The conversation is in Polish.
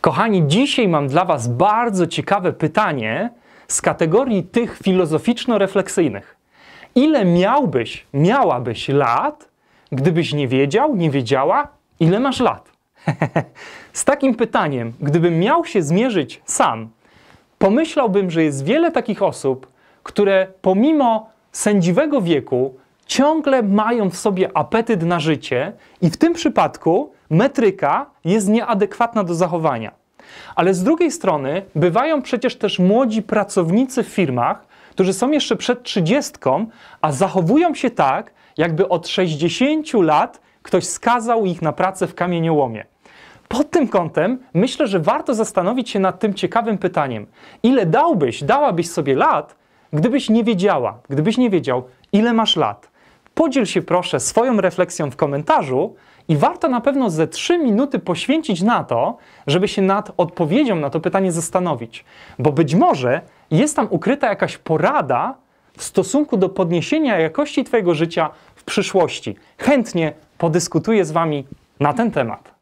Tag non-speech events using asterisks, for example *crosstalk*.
Kochani, dzisiaj mam dla Was bardzo ciekawe pytanie z kategorii tych filozoficzno-refleksyjnych. Ile miałbyś, miałabyś lat, gdybyś nie wiedział, nie wiedziała, ile masz lat? *laughs* z takim pytaniem, gdybym miał się zmierzyć sam, pomyślałbym, że jest wiele takich osób, które pomimo sędziwego wieku ciągle mają w sobie apetyt na życie i w tym przypadku metryka jest nieadekwatna do zachowania. Ale z drugiej strony bywają przecież też młodzi pracownicy w firmach, którzy są jeszcze przed trzydziestką, a zachowują się tak, jakby od 60 lat ktoś skazał ich na pracę w kamieniołomie. Pod tym kątem myślę, że warto zastanowić się nad tym ciekawym pytaniem: ile dałbyś, dałabyś sobie lat, gdybyś nie wiedziała, gdybyś nie wiedział, ile masz lat? Podziel się proszę swoją refleksją w komentarzu i warto na pewno ze 3 minuty poświęcić na to, żeby się nad odpowiedzią na to pytanie zastanowić, bo być może jest tam ukryta jakaś porada w stosunku do podniesienia jakości Twojego życia w przyszłości. Chętnie podyskutuję z Wami na ten temat.